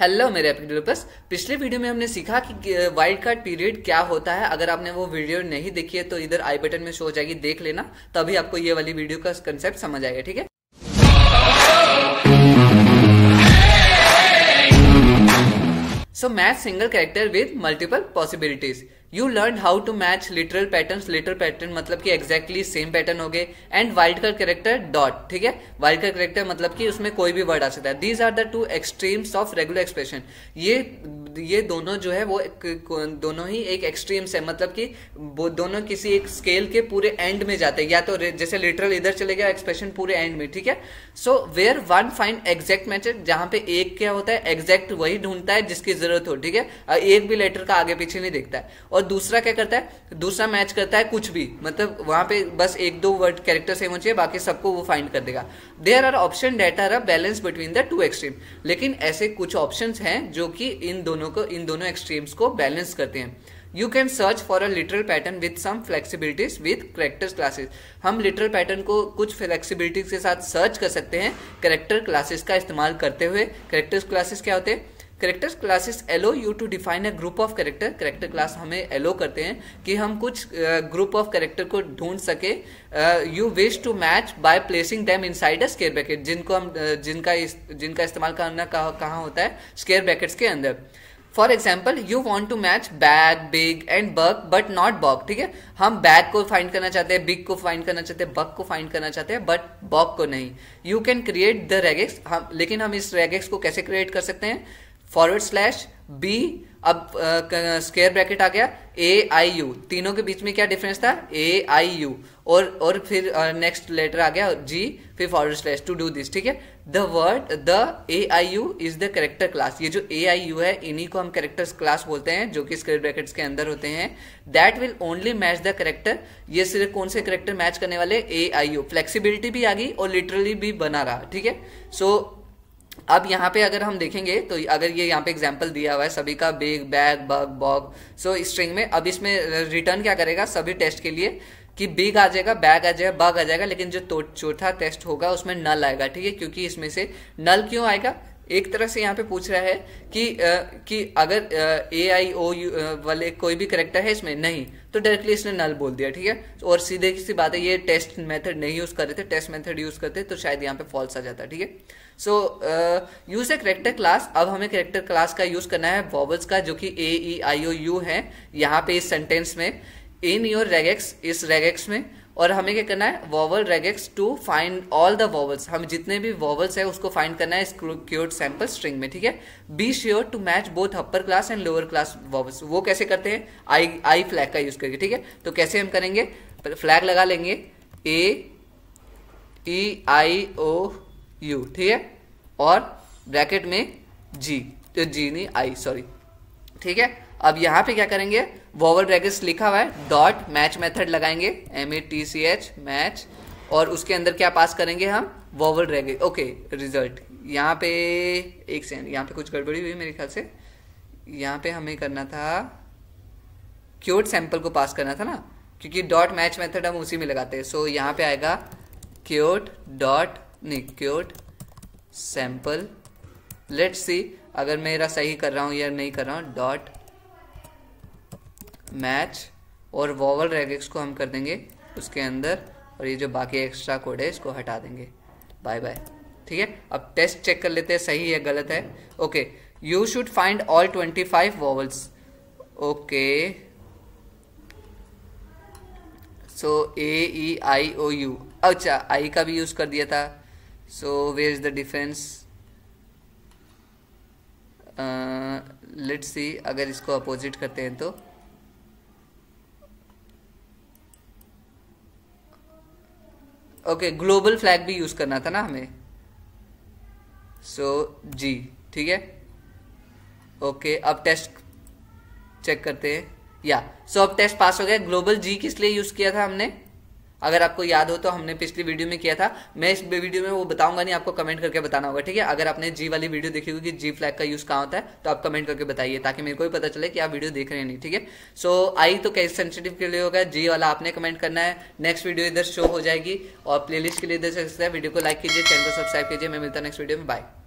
hello मेरे एपिकलोपस पिछले video में हमने सीखा कि वाइल्ड कार्ड पीरियड क्या होता है अगर आपने वो वीडियो नहीं देखी है तो इधर आई बटन में शो हो जाएगी देख लेना तभी आपको ये वाली वीडियो का कंसेप्ट समझ आएगा ठीक है so match single character with multiple possibilities you learn how to match literal pattern literal pattern मतलब कि एक्जैक्टली सेम पैटर्न हो गए and wildcard character dot ठीक है वाइल्ड कर कैरेक्टर मतलब कि उसमें कोई भी वर्ड आ सकता है these are the two extremes of regular expression ये ये दोनों जो है वो दोनों ही एक एक्सट्रीम से मतलब कि दोनों किसी एक स्केल के पूरे एंड में जाते हैं या तो जैसे लिटरल इधर चले गया एक्सप्रेशन पूरे एंड में ठीक है so where one find exact match जहां पे एक क्या होता है एग्जैक्ट वही ढूंढता है जिसकी जरूरत हो ठीक है एक भी लेटर का आगे पीछे नहीं देखता है और दूसरा क्या करता है दूसरा मैच करता है कुछ भी मतलब वहां पे बस एक दो वर्ड कैरेक्टर सेम हो चाहिए बाकी सबको वो फाइंड कर देगा there are option data are balance between the two extreme लेकिन ऐसे कुछ ऑप्शन हैं जो कि इन दोनों दोनों को इन दोनों एक्सट्रीम्स को बैलेंस करते हैं you can search for a literal pattern with some flexibilities with character classes हम लिटरल पैटर्न को कुछ फ्लेक्सिबिलिटीज के साथ सर्च कर सकते हैं करेक्टर क्लासेस का इस्तेमाल करते हुए करेक्टर्स क्लासेस क्या होते हैं characters classes allow you to define a group of character character class हमें एलो करते हैं कि हम कुछ ग्रुप ऑफ करेक्टर को ढूंढ सके you wish to match by placing them inside a square bracket जिनको हम uh, जिनका इस, जिनका इस्तेमाल करना कहाँ होता है स्केयर ब्रैकेट्स के अंदर for example you want to match bag big and buck but not bock ठीक है हम बैग को फाइंड करना चाहते हैं बिग को फाइंड करना चाहते हैं बक को फाइंड करना चाहते हैं बट बॉक को नहीं you can create the regex हम लेकिन हम इस रेगेक्स को कैसे क्रिएट कर सकते हैं फॉरवर्ड स्लैश बी अब स्केयर uh, ब्रैकेट आ गया ए आई यू तीनों के बीच में क्या डिफरेंस था ए आई यू और और फिर नेक्स्ट uh, लेटर आ गया जी फिर forward slash to do this ठीक है the word the A I U is the character class ये जो ए आई यू है इन्हीं को हम करेक्टर्स क्लास बोलते हैं जो कि स्क्वेयर ब्रैकेट्स के अंदर होते हैं that will only match the character ये सिर्फ कौन से करेक्टर मैच करने वाले ए आई यू फ्लेक्सीबिलिटी भी आ गई और लिटरली भी बना रहा ठीक है सो अब यहाँ पे अगर हम देखेंगे तो अगर ये यहाँ पे एग्जाम्पल दिया हुआ है सभी का beg bag bug bog so string में अब इसमें रिटर्न क्या करेगा सभी टेस्ट के लिए कि बिग आ जाएगा बैग आ जाएगा बग आ जाएगा लेकिन जो तो, चौथा टेस्ट होगा उसमें नल आएगा ठीक है क्योंकि इसमें से नल क्यों आएगा एक तरह से यहाँ पे पूछ रहा है कि आ, कि अगर ए आई ओ यू वाले कोई भी करेक्टर है इसमें नहीं तो डायरेक्टली इसने नल बोल दिया ठीक है और सीधे किसी बात है ये टेस्ट मेथड नहीं यूज़ कर रहे थे टेस्ट मेथड यूज़ करते तो शायद यहाँ पे फॉल्स आ जाता ठीक है so use a character class अब हमें करेक्टर क्लास का यूज़ करना है वॉवल्स का जो कि ए ई आई ओ यू है यहाँ पे इस सेंटेंस में इन योर रेगेक्स इस रेगेक्स में और हमें क्या करना है vowel regex to find all the vowels हम जितने भी वॉवल्स है उसको फाइंड करना है इस क्योर्ड सैंपल स्ट्रिंग में ठीक है be sure to match both upper class and lower class vowels वो कैसे करते हैं आई आई फ्लैग का यूज करके ठीक है तो कैसे हम करेंगे फ्लैग लगा लेंगे ए ई आई ओ यू ठीक है और ब्रैकेट में जी तो जी नहीं आई सॉरी ठीक है अब यहाँ पे क्या करेंगे वॉवल रेगिस लिखा हुआ है डॉट मैच मेथड लगाएंगे M A T C H match और उसके अंदर क्या पास करेंगे हम वॉवल ब्रैकेट ओके रिजल्ट यहाँ पे एक सेकेंड यहाँ पे कुछ गड़बड़ी हुई मेरे ख्याल से यहाँ पे हमें करना था क्यूट सैंपल को पास करना था ना क्योंकि डॉट मैच मेथड हम उसी में लगाते हैं सो so, यहाँ पे आएगा क्यूट डॉट नहीं क्यूट सैंपल लेट्स सी अगर मेरा सही कर रहा हूँ या नहीं कर रहा हूँ डॉट मैच और वॉवल रेगिक्स को हम कर देंगे उसके अंदर और ये जो बाकी एक्स्ट्रा कोड है इसको हटा देंगे बाय बाय ठीक है अब टेस्ट चेक कर लेते हैं सही है गलत है okay you should find all twenty five vowels okay so A E I O U अच्छा आई का भी यूज़ कर दिया था so way is the difference let's see अगर इसको अपोजिट करते हैं तो ओके ग्लोबल फ्लैग भी यूज करना था ना हमें सो so, जी ठीक है ओके okay, अब टेस्ट चेक करते हैं या सो अब टेस्ट पास हो गया ग्लोबल जी किस लिए यूज किया था हमने अगर आपको याद हो तो हमने पिछली वीडियो में किया था मैं इस वीडियो में वो बताऊंगा नहीं आपको कमेंट करके बताना होगा ठीक है अगर आपने जी वाली वीडियो देखी होगी जी फ्लैग का यूज कहाँ होता है तो आप कमेंट करके बताइए ताकि मेरे को भी पता चले कि आप वीडियो देख रहे हैं नहीं ठीक है सो आई तो कैसे सेंसिटिव के लिए होगा जी वाला आपने कमेंट करना है नेक्स्ट वीडियो इधर शो हो जाएगी और प्ले के लिए इधर से वीडियो को लाइक कीजिए चैनल को सब्सक्राइब कीजिए मैं मिलता नेक्स्ट वीडियो में बाय